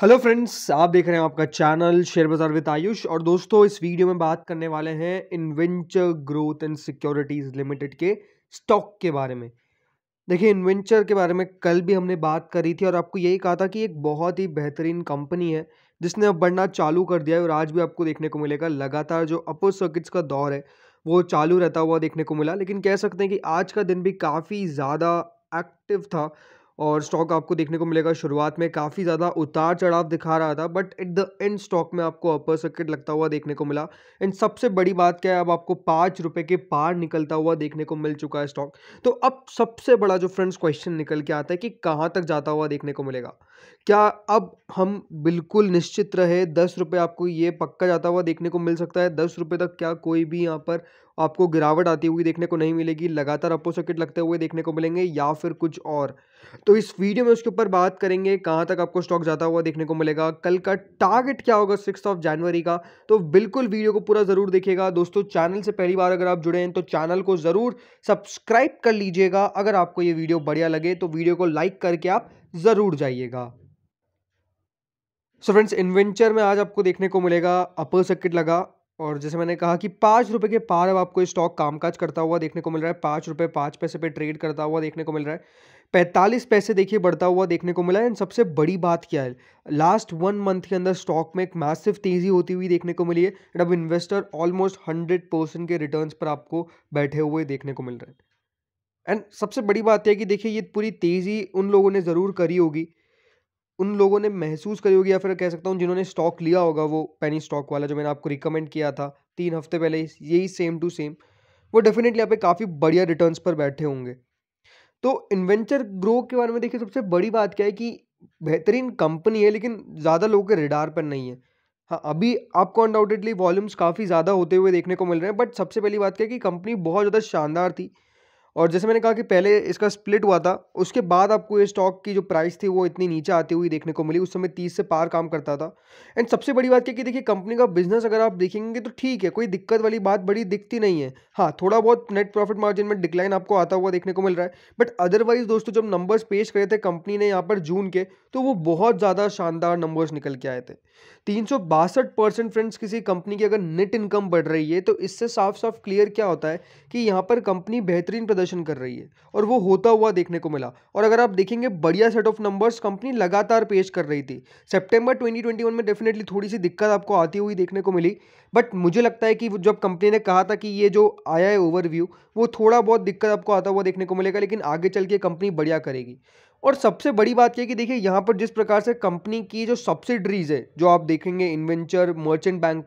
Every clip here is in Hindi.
हेलो फ्रेंड्स आप देख रहे हैं आपका चैनल शेयर बाजार विद आयुष और दोस्तों इस वीडियो में बात करने वाले हैं Inventure growth and securities limited के स्टॉक के बारे में देखिए इन्वेंचर के बारे में कल भी हमने बात करी थी और आपको यही कहा था कि एक बहुत ही बेहतरीन कंपनी है जिसने अब बढ़ना चालू कर दिया है और आज भी आपको देखने को मिलेगा लगातार जो अपर सर्किट्स का दौर है वो चालू रहता हुआ देखने को मिला लेकिन कह सकते हैं कि आज का दिन भी काफ़ी ज़्यादा एक्टिव था और स्टॉक आपको देखने को मिलेगा शुरुआत में काफ़ी ज़्यादा उतार चढ़ाव दिखा रहा था but at the end stock में आपको अपर सर्किट लगता हुआ देखने को मिला एंड सबसे बड़ी बात क्या है अब आपको पाँच रुपये के पार निकलता हुआ देखने को मिल चुका है स्टॉक तो अब सबसे बड़ा जो फ्रेंड्स क्वेश्चन निकल के आता है कि कहाँ तक जाता हुआ देखने को मिलेगा क्या अब हम बिल्कुल निश्चित रहे दस रुपये आपको ये पक्का जाता हुआ देखने को मिल सकता है दस रुपये तक क्या कोई भी यहाँ पर आपको गिरावट आती हुई देखने को नहीं मिलेगी लगातार अपो सर्किट लगते हुए देखने को मिलेंगे या फिर कुछ और तो इस वीडियो में उसके ऊपर बात करेंगे कहाँ तक आपको स्टॉक जाता हुआ देखने को मिलेगा कल का टारगेट क्या होगा सिक्स ऑफ जनवरी का तो बिल्कुल वीडियो को पूरा ज़रूर देखिएगा दोस्तों चैनल से पहली बार अगर आप जुड़े हैं तो चैनल को ज़रूर सब्सक्राइब कर लीजिएगा अगर आपको ये वीडियो बढ़िया लगे तो वीडियो को लाइक करके आप ज़रूर जाइएगा सो फ्रेंड्स इन्वेंचर में आज आपको देखने को मिलेगा अपर सर्किट लगा और जैसे मैंने कहा कि पाँच रुपये के पार अब आपको स्टॉक कामकाज करता हुआ देखने को मिल रहा है पाँच रुपये पाँच पैसे पे ट्रेड करता हुआ देखने को मिल रहा है पैंतालीस पैसे देखिए बढ़ता हुआ देखने को मिला है एंड सबसे बड़ी बात क्या है लास्ट वन मंथ के अंदर स्टॉक में एक मैसिव तेज़ी होती हुई देखने को मिली है एंड अब इन्वेस्टर ऑलमोस्ट हंड्रेड परसेंट के रिटर्न पर आपको बैठे हुए देखने को मिल रहे हैं एंड सबसे बड़ी बात यह कि देखिए ये पूरी तेज़ी उन लोगों ने ज़रूर करी होगी उन लोगों ने महसूस करी होगी या फिर कह सकता हूँ जिन्होंने स्टॉक लिया होगा वो पैनी स्टॉक वाला जो मैंने आपको रिकमेंड किया था तीन हफ्ते पहले यही सेम टू सेम वो डेफिनेटली यहाँ पे काफ़ी बढ़िया रिटर्न्स पर बैठे होंगे तो इन्वेंचर ग्रो के बारे में देखिए सबसे बड़ी बात क्या है कि बेहतरीन कंपनी है लेकिन ज़्यादा लोगों के रिडार पर नहीं है हाँ अभी आपको अनडाउटेडली वॉल्यूम्स काफ़ी ज़्यादा होते हुए देखने को मिल रहे हैं बट सबसे पहली बात क्या है कि कंपनी बहुत ज़्यादा शानदार थी और जैसे मैंने कहा कि पहले इसका स्प्लिट हुआ था उसके बाद आपको ये स्टॉक की जो प्राइस थी वो इतनी नीचे आती हुई देखने को मिली उस समय तीस से पार काम करता था एंड सबसे बड़ी बात क्या कि देखिए कंपनी का बिजनेस अगर आप देखेंगे तो ठीक है कोई दिक्कत वाली बात बड़ी दिखती नहीं है हाँ थोड़ा बहुत नेट प्रॉफिट मार्जिन में डिक्लाइन आपको आता हुआ देखने को मिल रहा है बट अदरवाइज दोस्तों जब नंबर्स पेश करे थे कंपनी ने यहाँ पर जून के तो वो बहुत ज़्यादा शानदार नंबर्स निकल के आए थे तीन परसेंट फ्रेंड्स किसी कंपनी की अगर नेट इनकम बढ़ रही है तो इससे साफ साफ क्लियर क्या होता है कि यहाँ पर कंपनी बेहतरीन प्रदर्शन प्रदर्शन कर रही है और वो होता हुआ देखने को मिला और अगर आप देखेंगे बढ़िया सेट ऑफ नंबर्स कंपनी लगातार पेश कर रही थी सितंबर 2021 में डेफिनेटली थोड़ी सी दिक्कत आपको आती हुई देखने को मिली बट मुझे लगता है कि जब कंपनी ने कहा था कि ये जो आया है ओवरव्यू वो थोड़ा बहुत दिक्कत आपको आता हुआ देखने को मिलेगा लेकिन आगे चल के कंपनी बढ़िया करेगी और सबसे बड़ी बात यह कि देखिए यहाँ पर जिस प्रकार से कंपनी की जो सब्सिडरीज है जो आप देखेंगे इन्वेंचर मर्चेंट बैंक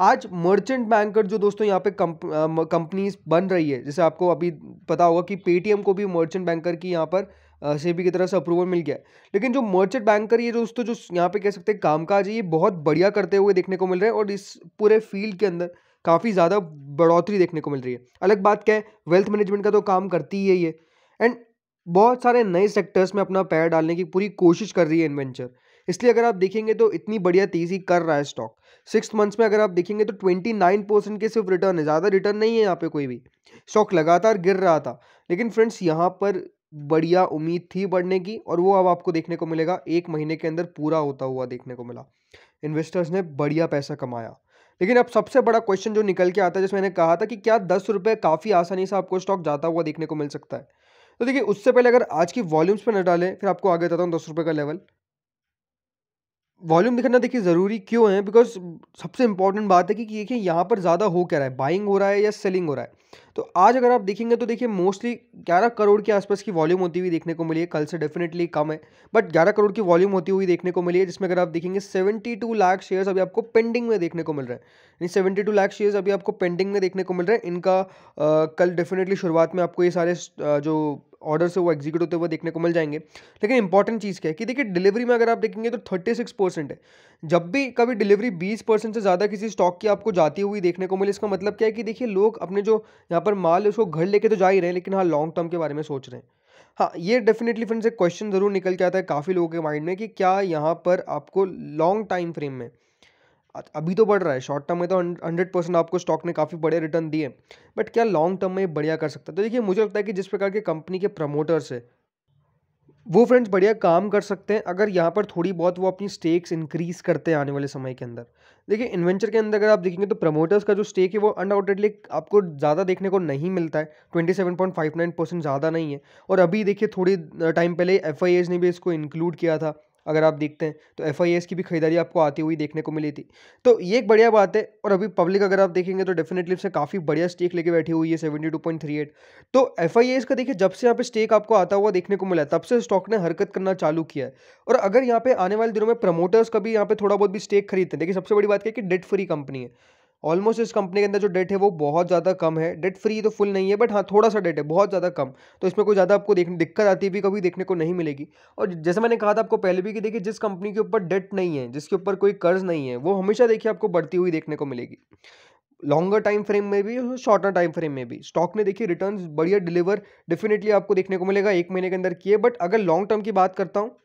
आज मर्चेंट बैंकर जो दोस्तों यहाँ पे कंपनीज बन रही है जैसे आपको अभी पता होगा कि पेटीएम को भी मर्चेंट बैंकर की यहाँ पर सेबी की तरफ से अप्रूवल मिल गया लेकिन जो मर्चेंट बैंकर ये दोस्तों जो यहाँ पे कह सकते हैं कामकाज है ये बहुत बढ़िया करते हुए देखने को मिल रहे हैं और इस पूरे फील्ड के अंदर काफ़ी ज़्यादा बढ़ोतरी देखने को मिल रही है अलग बात क्या है वेल्थ मैनेजमेंट का तो काम करती ही है ये एंड बहुत सारे नए सेक्टर्स में अपना पैर डालने की पूरी कोशिश कर रही है इन्वेंचर इसलिए अगर आप देखेंगे तो इतनी बढ़िया तेज़ी कर रहा है स्टॉक सिक्स मंथ्स में अगर आप देखेंगे तो ट्वेंटी नाइन परसेंट के सिर्फ रिटर्न है ज़्यादा रिटर्न नहीं है यहाँ पे कोई भी स्टॉक लगातार गिर रहा था लेकिन फ्रेंड्स यहाँ पर बढ़िया उम्मीद थी बढ़ने की और वो अब आपको देखने को मिलेगा एक महीने के अंदर पूरा होता हुआ देखने को मिला इन्वेस्टर्स ने बढ़िया पैसा कमाया लेकिन अब सबसे बड़ा क्वेश्चन जो निकल के आता है जैसे मैंने कहा था कि क्या दस रुपये काफ़ी आसानी से आपको स्टॉक जाता हुआ देखने को मिल सकता है तो देखिए उससे पहले अगर आज की वॉल्यूम्स पर न डालें फिर आपको आगे बताता हूँ दस रुपये का लेवल वॉल्यूम दिखाना देखिए ज़रूरी क्यों है बिकॉज सबसे इंपॉर्टेंट बात है कि देखिए यहाँ पर ज़्यादा हो क्या रहा है बाइंग हो रहा है या सेलिंग हो रहा है तो आज अगर आप देखेंगे तो देखिए मोस्टली 11 करोड़ के आसपास की वॉल्यूम होती हुई देखने को मिली है कल से डेफिनेटली कम है बट 11 करोड़ की वॉल्यूम होती हुई देखने को मिली है जिसमें अगर आप देखेंगे 72 लाख शेयर्स अभी आपको पेंडिंग में देखने को मिल रहे हैं यानी सेवेंटी टू लाख शेयर्स अभी आपको पेंडिंग में देखने को मिल रहे हैं इनका आ, कल डेफिनेटली शुरुआत में आपको ये सारे आ, जो ऑर्डर से वो एग्जीक्यूट होते हुए देखने को मिल जाएंगे लेकिन इंपॉर्टेंट चीज़ क्या है कि देखिए डिलीवरी में अगर आप देखेंगे तो थर्टी सिक्स परसेंट है जब भी कभी डिलीवरी बीस परसेंट से ज़्यादा किसी स्टॉक की आपको जाती हुई देखने को मिले इसका मतलब क्या है कि देखिए लोग अपने जो यहाँ पर माल है उसको घर लेके तो जा ही रहे हैं लेकिन हाँ लॉन्ग टर्म के बारे में सोच रहे हैं हाँ ये डेफिनेटली फ्रेंड्स एक क्वेश्चन ज़रूर निकल के आता है काफ़ी लोगों के माइंड में कि क्या यहाँ पर आपको लॉन्ग टाइम फ्रेम में अभी तो बढ़ रहा है शॉर्ट टर्म में तो हंड्रेड परसेंट आपको स्टॉक ने काफ़ी बड़े रिटर्न दिए बट क्या लॉन्ग टर्म में बढ़िया कर सकता है तो देखिए मुझे लगता है कि जिस प्रकार के कंपनी के प्रमोटर्स है वो फ्रेंड्स बढ़िया काम कर सकते हैं अगर यहाँ पर थोड़ी बहुत वो अपनी स्टेक्स इंक्रीज करते हैं आने वाले समय के अंदर देखिए इन्वेंचर के अंदर अगर आप देखेंगे तो प्रमोटर्स का जो स्टेक है वो अनडाउटेडली आपको ज़्यादा देखने को नहीं मिलता है twenty seven point five nine percent ज़्यादा नहीं है और अभी देखिए थोड़ी टाइम पहले एफ ने भी इसको इंक्लूड किया था अगर आप देखते हैं तो एफ की भी खरीदारी आपको आती हुई देखने को मिली थी तो ये एक बढ़िया बात है और अभी पब्लिक अगर आप देखेंगे तो डेफिनेटली से काफ़ी बढ़िया स्टेक लेके बैठी हुई है seventy two point three eight तो एफ का देखिए जब से यहाँ पे स्टेक आपको आता हुआ देखने को मिला तब से स्टॉक ने हरकत करना चालू किया है और अगर यहाँ पे आने वाले दिनों में प्रमोटर्स का भी यहाँ पे थोड़ा बहुत भी स्टेक खरीदते हैं देखिए सबसे बड़ी बात क्या है कि डेट फ्री कंपनी है ऑलमोस्ट इस कंपनी के अंदर जो डेट है वो बहुत ज़्यादा कम है डेट फ्री तो फुल नहीं है बट हाँ थोड़ा सा डेट है बहुत ज़्यादा कम तो इसमें कोई ज़्यादा आपको देखने दिक्कत आती भी कभी देखने को नहीं मिलेगी और जैसे मैंने कहा था आपको पहले भी कि देखिए जिस कंपनी के ऊपर डेट नहीं है जिसके ऊपर कोई कर्ज नहीं है वो हमेशा देखिए आपको बढ़ती हुई देखने को मिलेगी लॉन्गर टाइम फ्रेम में भी शॉर्टर टाइम फ्रेम में भी स्टॉक ने देखिए रिटर्न बढ़िया डिलीवर डेफिनेटली आपको देखने को मिलेगा एक महीने के अंदर किए बट अगर लॉन्ग टर्म की बात करता हूँ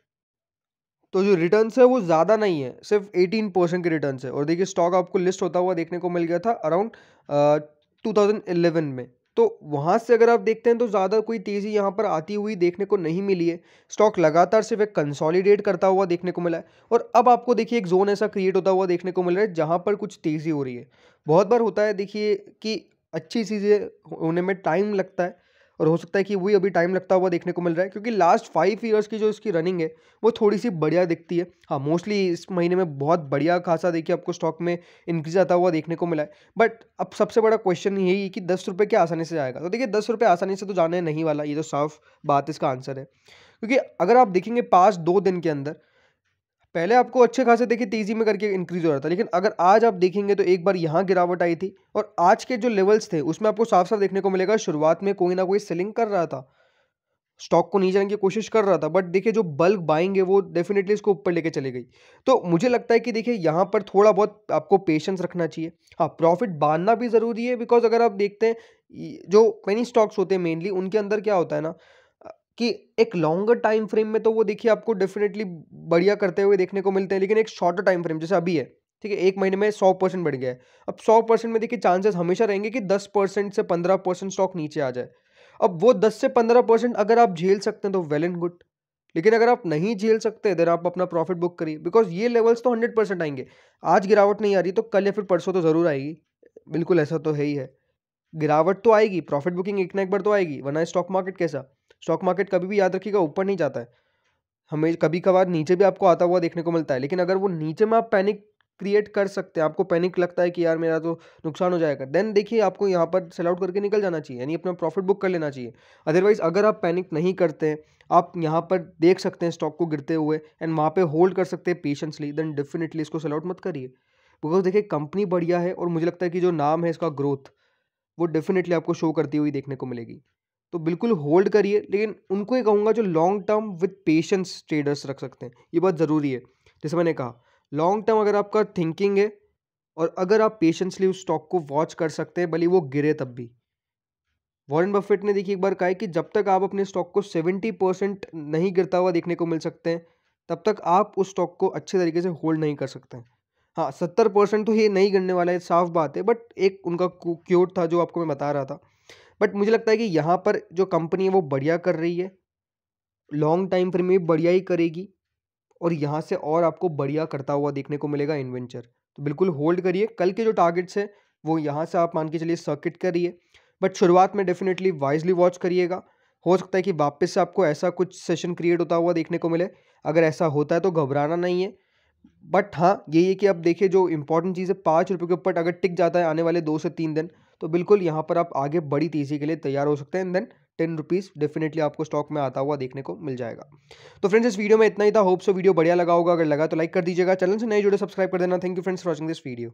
तो जो रिटर्न है वो ज़्यादा नहीं है सिर्फ एटीन परसेंट के रिटर्न है और देखिए स्टॉक आपको लिस्ट होता हुआ देखने को मिल गया था अराउंड टू थाउजेंड इलेवन में तो वहाँ से अगर आप देखते हैं तो ज़्यादा कोई तेज़ी यहाँ पर आती हुई देखने को नहीं मिली है स्टॉक लगातार सिर्फ एक कंसोलिडेट करता हुआ देखने को मिला है और अब आपको देखिए एक जोन ऐसा क्रिएट होता हुआ देखने को मिल रहा है जहाँ पर कुछ तेज़ी हो रही है बहुत बार होता है देखिए कि अच्छी चीज़ें होने में टाइम लगता है और हो सकता है कि वही अभी टाइम लगता हुआ देखने को मिल रहा है क्योंकि लास्ट फाइव ईयर्स की जो इसकी रनिंग है वो थोड़ी सी बढ़िया दिखती है हाँ मोस्टली इस महीने में बहुत बढ़िया खासा देखिए आपको स्टॉक में इंक्रीज आता हुआ देखने को मिला है बट अब सबसे बड़ा क्वेश्चन यही है कि दस रुपये क्या आसानी से जाएगा तो देखिए दस रुपये आसानी से तो जाने नहीं वाला ये तो साफ बात इसका आंसर है क्योंकि अगर आप देखेंगे पास दो दिन के अंदर पहले आपको अच्छे खासे देखिए तेज़ी में करके इंक्रीज़ हो रहा था लेकिन अगर आज आप देखेंगे तो एक बार यहाँ गिरावट आई थी और आज के जो लेवल्स थे उसमें आपको साफ साफ देखने को मिलेगा शुरुआत में कोई ना कोई सेलिंग कर रहा था स्टॉक को नीचे जाने की कोशिश कर रहा था बट देखिए जो बल्क बाइंग है वो डेफिनेटली इसको ऊपर लेके चले गई तो मुझे लगता है कि देखिए यहाँ पर थोड़ा बहुत आपको पेशेंस रखना चाहिए हाँ प्रॉफिट बांधना भी ज़रूरी है बिकॉज अगर आप देखते हैं जो मैनी स्टॉक्स होते हैं मेनली उनके अंदर क्या होता है ना कि एक लॉन्गर टाइम फ्रेम में तो वो देखिए आपको डेफिनेटली बढ़िया करते हुए देखने को मिलते हैं लेकिन एक शॉर्टर टाइम फ्रेम जैसे अभी है ठीक है एक महीने में सौ परसेंट बढ़ गया है अब सौ परसेंट में देखिए चांसेस हमेशा रहेंगे कि दस परसेंट से पंद्रह परसेंट स्टॉक नीचे आ जाए अब वो दस से पंद्रह परसेंट अगर आप झेल सकते हैं तो वेल एंड गुड लेकिन अगर आप नहीं झेल सकते देन आप अपना प्रॉफिट बुक करिए बिकॉज ये लेवल्स तो हंड्रेड परसेंट आएंगे आज गिरावट नहीं आ रही तो कल या फिर परसों तो ज़रूर आएगी बिल्कुल ऐसा तो है ही है गिरावट तो आएगी प्रॉफिट बुकिंग एक ना एक बार तो आएगी वरना स्टॉक मार्केट कैसा स्टॉक मार्केट कभी भी याद रखिएगा ऊपर नहीं जाता है हमें कभी कभार नीचे भी आपको आता हुआ देखने को मिलता है लेकिन अगर वो नीचे में आप पैनिक क्रिएट कर सकते हैं आपको पैनिक लगता है कि यार मेरा तो नुकसान हो जाएगा देन देखिए आपको यहाँ पर सेल आउट करके निकल जाना चाहिए यानी अपना प्रॉफिट बुक कर लेना चाहिए अदरवाइज़ अगर आप पैनिक नहीं करते आप यहाँ पर देख सकते हैं स्टॉक को गिरते हुए एंड वहाँ पे होल्ड कर सकते हैं पेशेंसली देन डेफिनेटली इसको सेल आउट मत करिए बिकॉज देखिए कंपनी बढ़िया है और मुझे लगता है कि जो नाम है इसका ग्रोथ वो डेफिनेटली आपको शो करती हुई देखने को मिलेगी तो बिल्कुल होल्ड करिए लेकिन उनको ये कहूँगा जो long term with patience traders रख सकते हैं ये बहुत ज़रूरी है जैसे मैंने कहा लॉन्ग टर्म अगर आपका थिंकिंग है और अगर आप पेशेंसली उस स्टॉक को वॉच कर सकते हैं भले वो गिरे तब भी वॉरेन बफेट ने देखिए एक बार कहा है कि जब तक आप अपने स्टॉक को सेवेंटी परसेंट नहीं गिरता हुआ देखने को मिल सकते हैं तब तक आप उस स्टॉक को अच्छे तरीके से होल्ड नहीं कर सकते हैं हाँ सत्तर परसेंट तो ये नहीं गिरने वाला है साफ बात है बट एक उनका क्योट था जो आपको मैं बता रहा था बट मुझे लगता है कि यहाँ पर जो कंपनी है वो बढ़िया कर रही है लॉन्ग टाइम फ्रेम में बढ़िया ही करेगी और यहाँ से और आपको बढ़िया करता हुआ देखने को मिलेगा इन्वेंचर तो बिल्कुल होल्ड करिए कल के जो टारगेट्स हैं वो यहाँ से आप मान के चलिए सर्किट करिए बट शुरुआत में डेफिनेटली वाइजली वॉच करिएगा हो सकता है कि वापस से आपको ऐसा कुछ सेशन क्रिएट होता हुआ देखने को मिले अगर ऐसा होता है तो घबराना नहीं है बट हाँ यही है कि अब देखिए जो इंपॉर्टेंट चीज़ है पाँच रुपये के ऊपर अगर टिक जाता है आने वाले दो से तीन दिन तो बिल्कुल यहाँ पर आप आगे बड़ी तेज़ी के लिए तैयार हो सकते हैं देन टेन रुपीज़ डेफिनेटली आपको स्टॉक में आता हुआ देखने को मिल जाएगा तो फ्रेंड्स इस वीडियो में इतना ही था होप सो वीडियो बढ़िया लगा होगा अगर लगा तो लाइक कर दीजिएगा चैनल से नए जुड़े सब्सक्राइब कर देना thank you friends watching this video